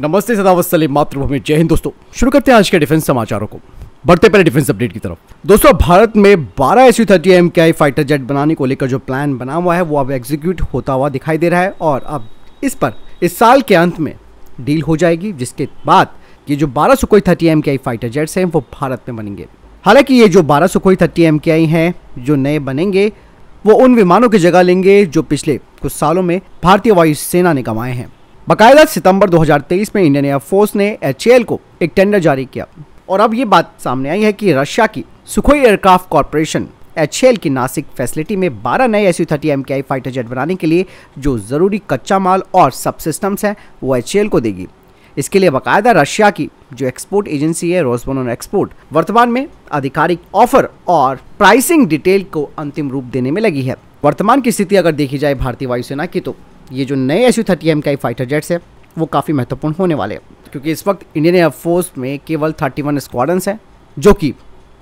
नमस्ते सदावत मातृभूमि जय हिंद दोस्तों शुरू करते हैं आज के डिफेंस समाचारों को बढ़ते पहले डिफेंस अपडेट की तरफ दोस्तों भारत में 12 S U thirty M fighter jet बनाने को लेकर जो प्लान बना हुआ है वो अब एग्जीक्यूट होता हुआ दिखाई दे रहा है और अब इस पर इस साल के अंत में डील हो जाएगी जिसके बाद ये जो बारह सौ कोई थर्टी एम के आई फाइटर जेट्स हैं वो भारत में बनेंगे हालांकि ये जो बारह सौ कोई थर्टी एम के आई हैं जो नए बनेंगे वो उन विमानों की जगह लेंगे जो पिछले कुछ सालों में भारतीय वायुसेना ने कमाए हैं बाकायदा सितंबर 2023 में इंडियन एयरफोर्स ने एच को एक टेंडर जारी किया और अब ये बात सामने आई है कि रशिया की सुखोई एयरक्राफ्ट कॉरपोरेशन एच की नासिक फैसिलिटी में 12 नए S U thirty fighter jet बनाने के लिए जो ज़रूरी कच्चा माल और सब सिस्टम्स हैं वो एच को देगी इसके लिए बाकायदा रशिया की जो एक्सपोर्ट एजेंसी है रोजबोन एक्सपोर्ट वर्तमान में आधिकारिक ऑफर और प्राइसिंग डिटेल को अंतिम रूप देने में लगी है वर्तमान की स्थिति अगर देखी जाए भारतीय वायुसेना की तो ये जो नए एस यू थर्टी एम के फाइटर जेट्स है वो काफ़ी महत्वपूर्ण होने वाले हैं क्योंकि इस वक्त इंडियन एयरफोर्स में केवल थर्टी वन स्क्वाडन्स हैं जो कि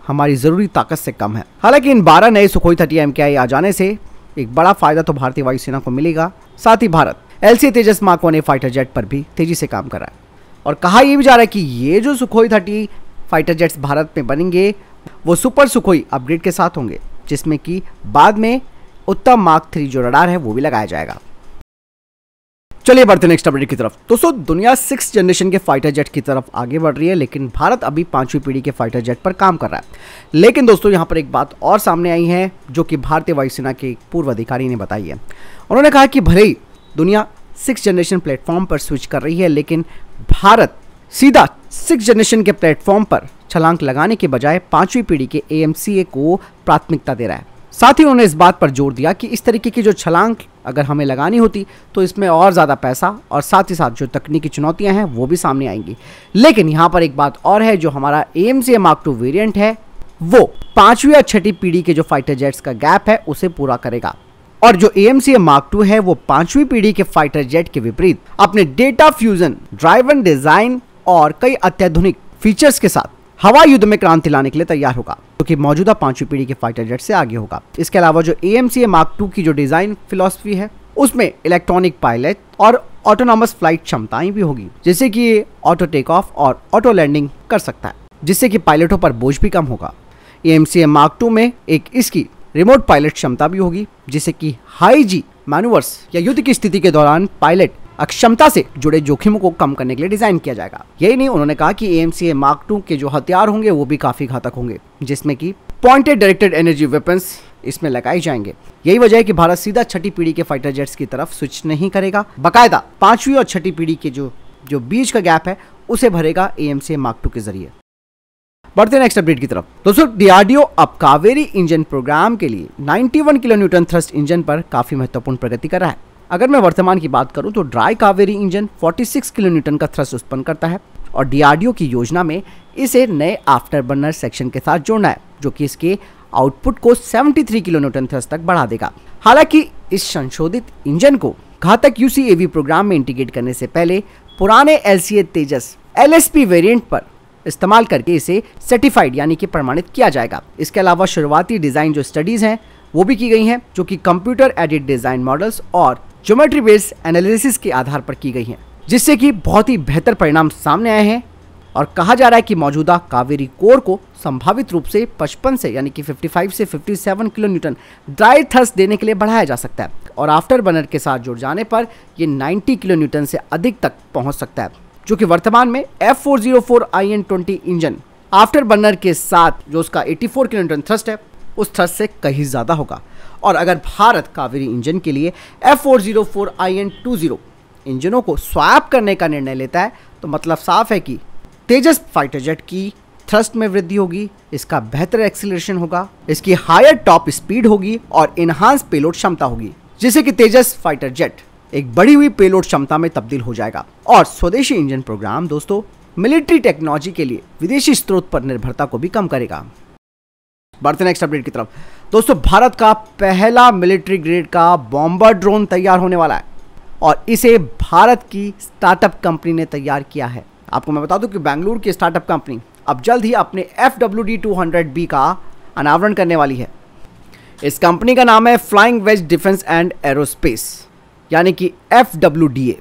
हमारी ज़रूरी ताकत से कम है हालांकि इन बारह नए सुखोई थर्टी एम के आई आ जाने से एक बड़ा फायदा तो भारतीय वायुसेना को मिलेगा साथ ही Bharat L C Tejas mark one fighter jet पर भी तेजी से काम कर रहा है और कहा यह भी जा रहा है कि ये जो Sukhoi thirty fighter jets Bharat में बनेंगे वो सुपर सुखोई अपग्रेड के साथ होंगे जिसमें कि बाद में उत्तम मार्क थ्री जो रडार है वो भी लगाया जाएगा चलिए बढ़ते नेक्स्ट अपडेट की तरफ दोस्तों दुनिया सिक्स जनरेशन के फाइटर जेट की तरफ आगे बढ़ रही है लेकिन भारत अभी पांचवी पीढ़ी के फाइटर जेट पर काम कर रहा है लेकिन दोस्तों यहाँ पर एक बात और सामने आई है जो कि भारतीय वायुसेना के पूर्व अधिकारी ने बताई है उन्होंने कहा कि भले ही दुनिया सिक्स जनरेशन प्लेटफॉर्म पर स्विच कर रही है लेकिन भारत सीधा सिक्स जनरेशन के प्लेटफॉर्म पर छलांग लगाने के बजाय पांचवी पीढ़ी के ए को प्राथमिकता दे रहा है साथ ही उन्होंने इस बात पर जोर दिया कि इस तरीके की जो छलांग अगर हमें लगानी होती तो इसमें और ज़्यादा पैसा और साथ ही साथ जो तकनीकी चुनौतियां हैं वो भी सामने आएंगी लेकिन यहाँ पर एक बात और है जो हमारा M C M two variant है वो पाँचवीं और छठी पीढ़ी के जो फाइटर जेट्स का गैप है उसे पूरा करेगा और जो A M C M mark two है वो पांचवी पीढ़ी के फाइटर जेट के विपरीत अपने डेटा फ्यूजन ड्राइवन डिजाइन और कई अत्याधुनिक फीचर्स के साथ हवा युद्ध में क्रांति लाने के लिए तैयार होगा जो की मौजूदा पांचवी पीढ़ी के फाइटर जेट से आगे होगा इसके अलावा जो A M C mark two की जो डिजाइन फिलोसफी है उसमें इलेक्ट्रॉनिक पायलट और ऑटोनॉमस फ्लाइट क्षमताएं भी होगी जिससे कि ये ऑटो टेक ऑफ और ऑटो लैंडिंग कर सकता है जिससे कि पायलटों पर बोझ भी कम होगा A M C mark two में एक इसकी रिमोट पायलट क्षमता भी होगी जिससे कि हाई जी मैनुवर्स या युद्ध की स्थिति के दौरान पायलट अक्षमता से जुड़े जोखिमों को कम करने के लिए डिजाइन किया जाएगा यही नहीं उन्होंने कहा कि एएमसीए मार्क टू के जो हथियार होंगे वो भी काफी घातक होंगे जिसमें कि पॉइंटेड डायरेक्टेड एनर्जी वेपन्स इसमें लगाए जाएंगे यही वजह है कि भारत सीधा छठी पीढ़ी के फाइटर जेट्स की तरफ स्विच नहीं करेगा बाकायदा पांचवी और छठी पीढ़ी के जो जो बीच का गैप है उसे भरेगा एएमसी मार्क टू के जरिए बढ़ते नेक्स्ट अपडेट की तरफ दोस्तों डीआरडीओ अब कावेरी इंजन प्रोग्राम के लिए 91 किलो न्यूटन थ्रस्ट इंजन पर काफी महत्वपूर्ण प्रगति कर रहा है अगर मैं वर्तमान की बात करूं तो dry Kaveri engine 46 kilo newton का थ्रस्ट उत्पन्न करता है और डीआरडीओ की योजना में इसे नए आफ्टर बर्नर सेक्शन के साथ जोड़ना है जो कि इसके आउटपुट को 73 किलो न्यूटन थ्रस्ट तक बढ़ा देगा हालांकि इस संशोधित इंजन को घातक यूसीएवी प्रोग्राम में इंटीग्रेट करने से पहले पुराने एल तेजस एल वेरिएंट पर इस्तेमाल करके इसे सर्टिफाइड यानी कि प्रमाणित किया जाएगा इसके अलावा शुरुआती डिज़ाइन जो स्टडीज़ हैं वो भी की गई हैं जो कि कंप्यूटर एडिट डिज़ाइन मॉडल्स और ज्योमेट्री बेस एनालिसिस के आधार पर की गई हैं जिससे कि बहुत ही बेहतर परिणाम सामने आए हैं और कहा जा रहा है कि मौजूदा कावेरी कोर को संभावित रूप से 55 से यानी कि 55 से 57 किलो न्यूटन ड्राई थर्स देने के लिए बढ़ाया जा सकता है और आफ्टर बर्नर के साथ जुड़ जाने पर यह 90 किलो न्यूटन से अधिक तक पहुंच सकता है जो कि वर्तमान में F four engine afterburner के साथ जो उसका 84 किलो न्यूटन थ्रस्ट है उस थ्रस्ट से कहीं ज़्यादा होगा और अगर भारत कावेरी इंजन के लिए F four zero four I N two zero इंजनों को स्वैप करने का निर्णय लेता है तो मतलब साफ है कि तेजस फाइटर जेट की थ्रस्ट में वृद्धि होगी इसका बेहतर एक्सीलरेशन होगा इसकी हायर टॉप स्पीड होगी और इनहांस पेलोड क्षमता होगी जिससे कि तेजस फाइटर जेट एक बड़ी हुई पेलोड क्षमता में तब्दील हो जाएगा और स्वदेशी इंजन प्रोग्राम दोस्तों मिलिट्री टेक्नोलॉजी के लिए विदेशी स्रोत पर निर्भरता को भी कम करेगा बढ़ते नेक्स्ट अपडेट की तरफ दोस्तों भारत का पहला मिलिट्री ग्रेड का बॉम्बर ड्रोन तैयार होने वाला है और इसे भारत की स्टार्टअप कंपनी ने तैयार किया है आपको मैं बता दूं कि बेंगलुरु की स्टार्टअप कंपनी अब जल्द ही अपने F W D two hundred B का अनावरण करने वाली है इस कंपनी का नाम है flying wedge defence and aerospace यानी कि एफ डब्ल्यू डी ए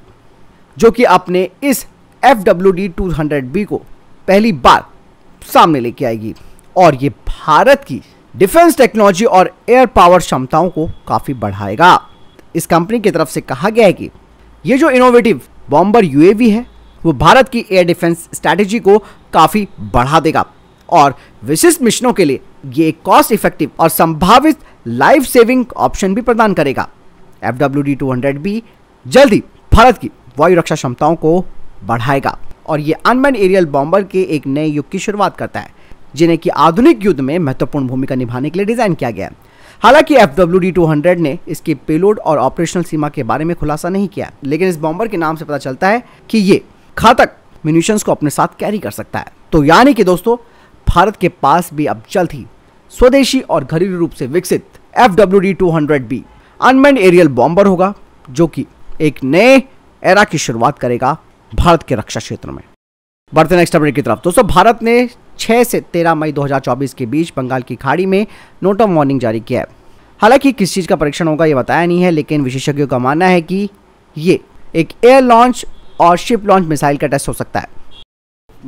जो कि अपने इस F W D two hundred B को पहली बार सामने लेके आएगी और ये भारत की डिफेंस टेक्नोलॉजी और एयर पावर क्षमताओं को काफ़ी बढ़ाएगा इस कंपनी की तरफ से कहा गया है कि ये जो इनोवेटिव बॉम्बर यूएवी है वो भारत की एयर डिफेंस स्ट्रैटेजी को काफ़ी बढ़ा देगा और विशिष्ट मिशनों के लिए ये एक कॉस्ट इफेक्टिव और संभावित लाइफ सेविंग ऑप्शन भी प्रदान करेगा F W D two hundred भी जल्दी भारत की वायु रक्षा क्षमताओं को बढ़ाएगा और ये अनमैन एरियल बॉम्बर के एक नए युग की शुरुआत करता है जिन्हें कि आधुनिक युद्ध में महत्वपूर्ण भूमिका निभाने के लिए डिज़ाइन किया गया हालांकि F W D two hundred ने इसके पेलोड और ऑपरेशनल सीमा के बारे में खुलासा नहीं किया लेकिन इस बॉम्बर के नाम से पता चलता है कि ये खातक म्यूनिशंस को अपने साथ कैरी कर सकता है तो यानी कि दोस्तों भारत के पास भी अब जल्द ही स्वदेशी और घरेलू रूप से विकसित F W D two hundred B unmanned aerial bomber होगा जो कि एक नए एरा की शुरुआत करेगा भारत के रक्षा क्षेत्र में बढ़ते नेक्स्ट अपडेट की तरफ दोस्तों भारत ने 6 से 13 मई 2024 के बीच बंगाल की खाड़ी में नोट ऑफ वार्निंग जारी किया है हालांकि किस चीज़ का परीक्षण होगा ये बताया नहीं है लेकिन विशेषज्ञों का मानना है कि ये एक एयर लॉन्च और शिप लॉन्च मिसाइल का टेस्ट हो सकता है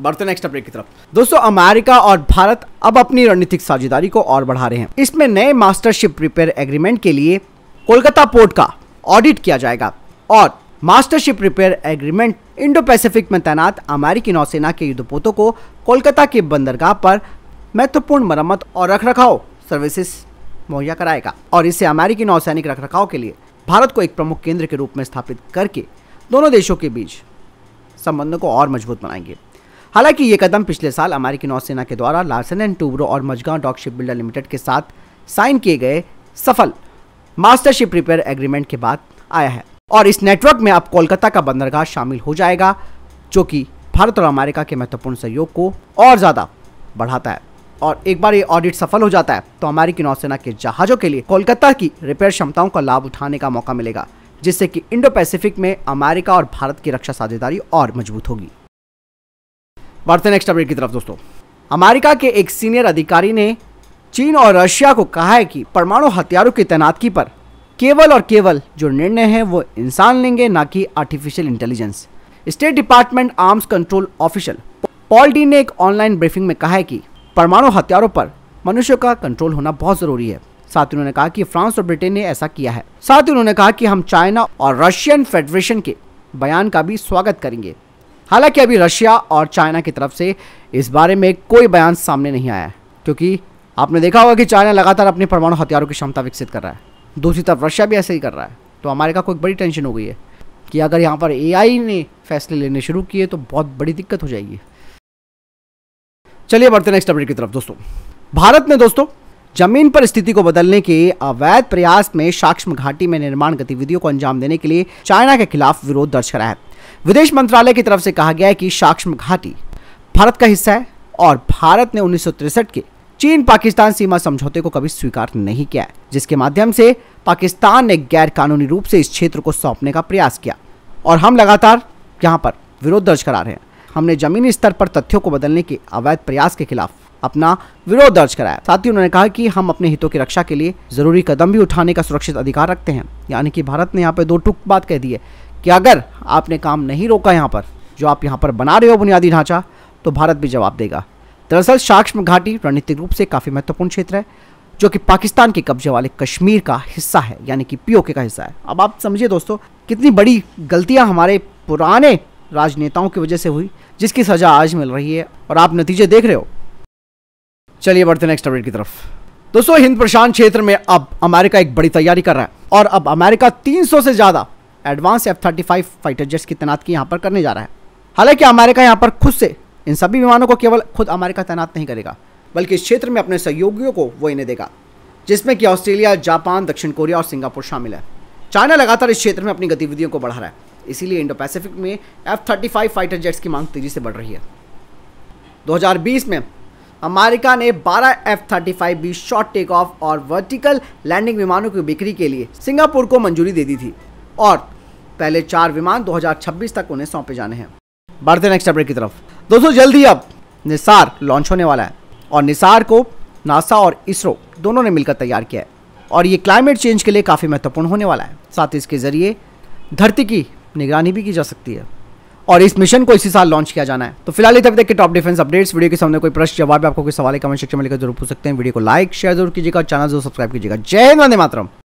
बढ़ते नेक्स्ट अपडेट की तरफ दोस्तों अमेरिका और भारत अब अपनी रणनीतिक साझेदारी को और बढ़ा रहे हैं इसमें नए मास्टर शिप रिपेयर एग्रीमेंट के लिए कोलकाता पोर्ट का ऑडिट किया जाएगा और master ship repair agreement Indo Pacific में तैनात अमेरिकी नौसेना के युद्धपोतों को कोलकाता के बंदरगाह पर महत्वपूर्ण मरम्मत और रख रखाव सर्विसेस मुहैया कराएगा और इसे अमेरिकी नौसैनिक रख रखाव के लिए भारत को एक प्रमुख केंद्र के रूप में स्थापित करके दोनों देशों के बीच संबंधों को और मजबूत बनाएंगे हालांकि ये कदम पिछले साल अमेरिकी नौसेना के द्वारा लार्सन एंड टूब्रो और Mazagon dock ship builder limited के साथ साइन किए गए सफल मास्टरशिप रिपेयर एग्रीमेंट के बाद आया है और इस नेटवर्क में अब कोलकाता का बंदरगाह शामिल हो जाएगा जो कि भारत और अमेरिका के महत्वपूर्ण सहयोग को और ज़्यादा बढ़ाता है और एक बार ये ऑडिट सफल हो जाता है तो अमेरिकी नौसेना के जहाज़ों के लिए कोलकाता की रिपेयर क्षमताओं का लाभ उठाने का मौका मिलेगा जिससे कि इंडो पैसिफिक में अमेरिका और भारत की रक्षा साझेदारी और मजबूत होगी बढ़ते नेक्स्ट अपडेट की तरफ दोस्तों अमेरिका के एक सीनियर अधिकारी ने चीन और रशिया को कहा है कि परमाणु हथियारों की तैनाती पर केवल और केवल जो निर्णय है वो इंसान लेंगे ना कि artificial intelligence state department arms control official Paul D ने एक ऑनलाइन ब्रीफिंग में कहा है कि परमाणु हथियारों पर मनुष्य का कंट्रोल होना बहुत जरूरी है साथ ही उन्होंने कहा कि फ्रांस और ब्रिटेन ने ऐसा किया है साथ ही उन्होंने कहा कि हम चाइना और रशियन फेडरेशन के बयान का भी स्वागत करेंगे हालांकि अभी रशिया और चाइना की तरफ से इस बारे में कोई बयान सामने नहीं आया है क्योंकि आपने देखा होगा कि चाइना लगातार अपने परमाणु हथियारों की क्षमता विकसित कर रहा है दूसरी तरफ रशिया भी ऐसे ही कर रहा है तो अमेरिका को एक बड़ी टेंशन हो गई है कि अगर यहाँ पर एआई ने फैसले लेने शुरू किए तो बहुत बड़ी दिक्कत हो जाएगी चलिए बढ़ते नेक्स्ट अपडेट की तरफ दोस्तों भारत में दोस्तों जमीन पर स्थिति को बदलने के अवैध प्रयास में साक्ष्म घाटी में निर्माण गतिविधियों को अंजाम देने के लिए चाइना के खिलाफ विरोध दर्ज करा है विदेश मंत्रालय की तरफ से कहा गया है कि साक्ष्म घाटी भारत का हिस्सा है और भारत ने उन्नीस के चीन पाकिस्तान सीमा समझौते को कभी स्वीकार नहीं किया जिसके माध्यम से पाकिस्तान ने गैर कानूनी रूप से इस क्षेत्र को सौंपने का प्रयास किया और हम लगातार यहाँ पर विरोध दर्ज करा रहे हैं हमने जमीनी स्तर पर तथ्यों को बदलने के अवैध प्रयास के खिलाफ अपना विरोध दर्ज कराया साथ ही उन्होंने कहा कि हम अपने हितों की रक्षा के लिए जरूरी कदम भी उठाने का सुरक्षित अधिकार रखते हैं यानी कि भारत ने यहाँ पर दो टुक बात कह दी है कि अगर आपने काम नहीं रोका यहाँ पर जो आप यहाँ पर बना रहे हो बुनियादी ढांचा तो भारत भी जवाब देगा दरअसल साक्ष घाटी रणनीतिक रूप से काफ़ी महत्वपूर्ण क्षेत्र है जो कि पाकिस्तान के कब्जे वाले कश्मीर का हिस्सा है यानी कि पीओके का हिस्सा है अब आप समझिए दोस्तों कितनी बड़ी गलतियां हमारे पुराने राजनेताओं की वजह से हुई जिसकी सजा आज मिल रही है और आप नतीजे देख रहे हो चलिए बढ़ते नेक्स्ट अपडेट की तरफ दोस्तों हिंद प्रशांत क्षेत्र में अब अमेरिका एक बड़ी तैयारी कर रहा है और अब अमेरिका 300 से ज़्यादा advance F thirty fighter jets की तैनात की यहां पर करने जा रहा है हालांकि अमेरिका यहां पर खुद से इन सभी विमानों को केवल खुद अमेरिका तैनात नहीं करेगा बल्कि इस क्षेत्र में अपने सहयोगियों को वो इन्हें देगा जिसमें कि ऑस्ट्रेलिया जापान दक्षिण कोरिया और सिंगापुर शामिल है चाइना लगातार इस क्षेत्र में अपनी गतिविधियों को बढ़ा रहा है इसीलिए इंडो पैसिफिक में F thirty five fighter jets की मांग तेजी से बढ़ रही है 2020 में अमेरिका ने 12 F thirty five B short take off और वर्टिकल लैंडिंग विमानों की बिक्री के लिए सिंगापुर को मंजूरी दे दी थी और पहले चार विमान 2026 तक उन्हें सौंपे जाने हैं बढ़ते नेक्स्ट अपडेट की तरफ दोस्तों जल्दी अब निसार लॉन्च होने वाला है और निसार को नासा और इसरो दोनों ने मिलकर तैयार किया है और ये क्लाइमेट चेंज के लिए काफ़ी महत्वपूर्ण होने वाला है साथ ही इसके ज़रिए धरती की निगरानी भी की जा सकती है और इस मिशन को इसी साल लॉन्च किया जाना है तो फिलहाल ये तब तक के टॉप डिफेंस अपडेट्स वीडियो के सामने कोई प्रश्न जवाब आपको कोई सवाल कमेंट सेक्शन में लेकर जरूर पूछ सकते हैं वीडियो को लाइक शेयर जरूर कीजिएगा चैनल जरूर सब्सक्राइब कीजिएगा जय हिंद वंदे मातरम